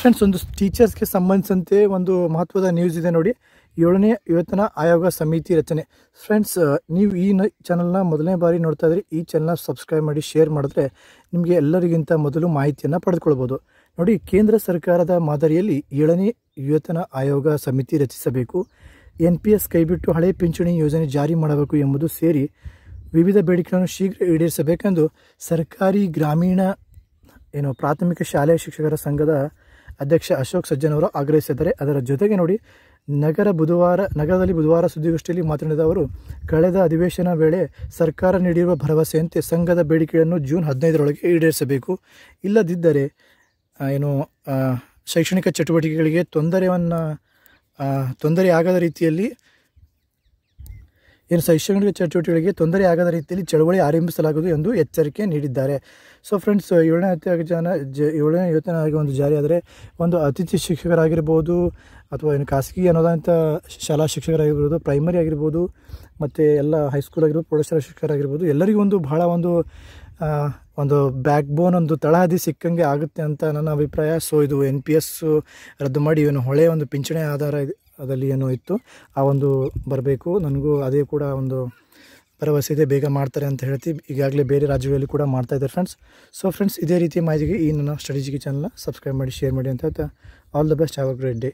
friends ಒಂದು ಟೀಚರ್ಸ್ಗೆ ಸಂಬಂಧಿಸಿದಂತೆ ಒಂದು ಮಹತ್ವದ ನ್ಯೂಸ್ ಇದೆ ನೋಡಿ ಏಳನೇ ವೇತನ ಆಯೋಗ ಸಮಿತಿ ರಚನೆ ಫ್ರೆಂಡ್ಸ್ ನೀವು ಈ ಚಾನಲ್ನ ಮೊದಲನೇ ಬಾರಿ ನೋಡ್ತಾ ಇದ್ರೆ ಈ ಚಾನಲ್ನ ಸಬ್ಸ್ಕ್ರೈಬ್ ಮಾಡಿ ಶೇರ್ ಮಾಡಿದ್ರೆ ನಿಮಗೆ ಎಲ್ಲರಿಗಿಂತ ಮೊದಲು ಮಾಹಿತಿಯನ್ನು ಪಡೆದುಕೊಳ್ಬೋದು ನೋಡಿ ಕೇಂದ್ರ ಸರ್ಕಾರದ ಮಾದರಿಯಲ್ಲಿ ಏಳನೇ ವೇತನ ಆಯೋಗ ಸಮಿತಿ ರಚಿಸಬೇಕು ಎನ್ ಪಿ ಎಸ್ ಕೈಬಿಟ್ಟು ಹಳೆ ಪಿಂಚಣಿ ಯೋಜನೆ ಜಾರಿ ಮಾಡಬೇಕು ಎಂಬುದು ಸೇರಿ ವಿವಿಧ ಬೇಡಿಕೆಗಳನ್ನು ಶೀಘ್ರ ಈಡೇರಿಸಬೇಕೆಂದು ಸರ್ಕಾರಿ ಗ್ರಾಮೀಣ ಏನು ಪ್ರಾಥಮಿಕ ಶಾಲೆಯ ಶಿಕ್ಷಕರ ಸಂಘದ ಅಧ್ಯಕ್ಷ ಅಶೋಕ್ ಸಜ್ಜನ್ ಅವರು ಆಗ್ರಹಿಸಿದ್ದಾರೆ ಅದರ ಜೊತೆಗೆ ನೋಡಿ ನಗರ ಬುಧವಾರ ನಗರದಲ್ಲಿ ಬುಧವಾರ ಸುದ್ದಿಗೋಷ್ಠಿಯಲ್ಲಿ ಮಾತನಾಡಿದ ಅವರು ಕಳೆದ ಅಧಿವೇಶನ ವೇಳೆ ಸರ್ಕಾರ ನೀಡಿರುವ ಭರವಸೆಯಂತೆ ಸಂಘದ ಬೇಡಿಕೆಯನ್ನು ಜೂನ್ ಹದಿನೈದರೊಳಗೆ ಈಡೇರಿಸಬೇಕು ಇಲ್ಲದಿದ್ದರೆ ಏನು ಶೈಕ್ಷಣಿಕ ಚಟುವಟಿಕೆಗಳಿಗೆ ತೊಂದರೆಯನ್ನು ಆಗದ ರೀತಿಯಲ್ಲಿ ಏನು ಶೈಕ್ಷಣಿಕ ಚಟುವಟಿಕೆಗಳಿಗೆ ತೊಂದರೆ ಆಗದ ರೀತಿಯಲ್ಲಿ ಚಳವಳಿ ಆರಂಭಿಸಲಾಗುವುದು ಎಂದು ಎಚ್ಚರಿಕೆ ನೀಡಿದ್ದಾರೆ ಸೊ ಫ್ರೆಂಡ್ಸ್ ಏಳನೇ ಅತಿ ಜನ ಜ ಏಳನೇ ಯೋಜನೆ ಒಂದು ಜಾರಿಯಾದರೆ ಒಂದು ಅತಿಥಿ ಶಿಕ್ಷಕರಾಗಿರ್ಬೋದು ಅಥವಾ ಏನು ಖಾಸಗಿ ಅನುದಾನಿತ ಶಾಲಾ ಶಿಕ್ಷಕರಾಗಿರ್ಬೋದು ಪ್ರೈಮರಿ ಆಗಿರ್ಬೋದು ಮತ್ತು ಎಲ್ಲ ಹೈಸ್ಕೂಲ್ ಆಗಿರ್ಬೋದು ಪ್ರೌಢಶಾಲಾ ಶಿಕ್ಷಕರಾಗಿರ್ಬೋದು ಎಲ್ಲರಿಗೂ ಒಂದು ಬಹಳ ಒಂದು ಒಂದು ಬ್ಯಾಕ್ ಬೋನ್ ಒಂದು ತಳಹದಿ ಸಿಕ್ಕಂಗೆ ಆಗುತ್ತೆ ಅಂತ ನನ್ನ ಅಭಿಪ್ರಾಯ ಸೊ ಇದು ಎನ್ ಪಿ ಎಸ್ಸು ರದ್ದು ಮಾಡಿ ಇವನು ಹೊಳೆ ಒಂದು ಪಿಂಚಣಿ ಆಧಾರ ಅದರಲ್ಲಿ ಏನೋ ಇತ್ತು ಆ ಒಂದು ಬರಬೇಕು ನನಗೂ ಅದೇ ಕೂಡ ಒಂದು ಭರವಸೆ ಇದೆ ಬೇಗ ಮಾಡ್ತಾರೆ ಅಂತ ಹೇಳ್ತೀವಿ ಈಗಾಗಲೇ ಬೇರೆ ರಾಜ್ಯಗಳಲ್ಲಿ ಕೂಡ ಮಾಡ್ತಾ ಇದ್ದಾರೆ ಫ್ರೆಂಡ್ಸ್ ಸೊ ಫ್ರೆಂಡ್ಸ್ ಇದೇ ರೀತಿ ಮಾಹಿತಿಗೆ ಈ ನನ್ನ ಸ್ಟಡಿಜಿಗೆ ಚಾನಲ್ನ ಸಬ್ಸ್ಕ್ರೈಬ್ ಮಾಡಿ ಶೇರ್ ಮಾಡಿ ಅಂತ ಹೇಳ್ತಾ all the best have a great day